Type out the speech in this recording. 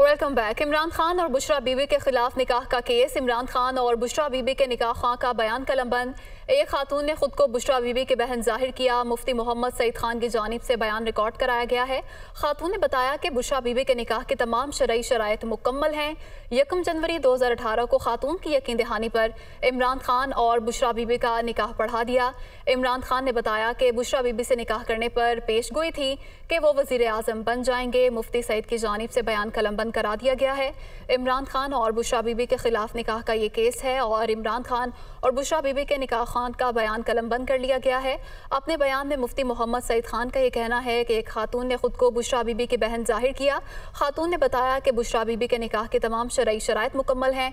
welcome back Imran Khan और बुशरा बीबी के खिलाफ निकाह का केस इमरान खान और बुशरा बीबी के निकाह खां का बयान कलम बंद एक खातून ने खुद को बुशरा बीबी की बहन जाहिर किया मुफ्ती मोहम्मद सईद खान की जानब से बयान रिकॉर्ड कराया गया है खातून ने बताया कि बुशरा बीबी के निकाह के तमाम शरय शरात मुकम्मल हैं यकम जनवरी दो हज़ार अठारह को खातून की यकीन दहानी पर इमरान खान और बुशरा बीबी का निकाह पढ़ा दिया इमरान खान ने बताया कि बुशरा बीबी से निकाह करने पर पेश गोई थी कि वो वजीर अजम बन जाएंगे मुफ्ती सईद की जानब से बयान कलमबंद करा दिया गया है इमरान खान और बुशरा बीबी के खिलाफ निकाह का ये केस है और इमरान खान और बुशरा बीबी के निकाह खान का बयान कलम बंद कर लिया गया है अपने बयान में मुफ्ती मोहम्मद सईद खान का ये कहना है कि एक खातून ने खुद को बुशरा बीबी की बहन जाहिर किया खातून ने बताया कि बुशरा बीबी के निकाह के तमाम शराइ शराय मुकम्मल हैं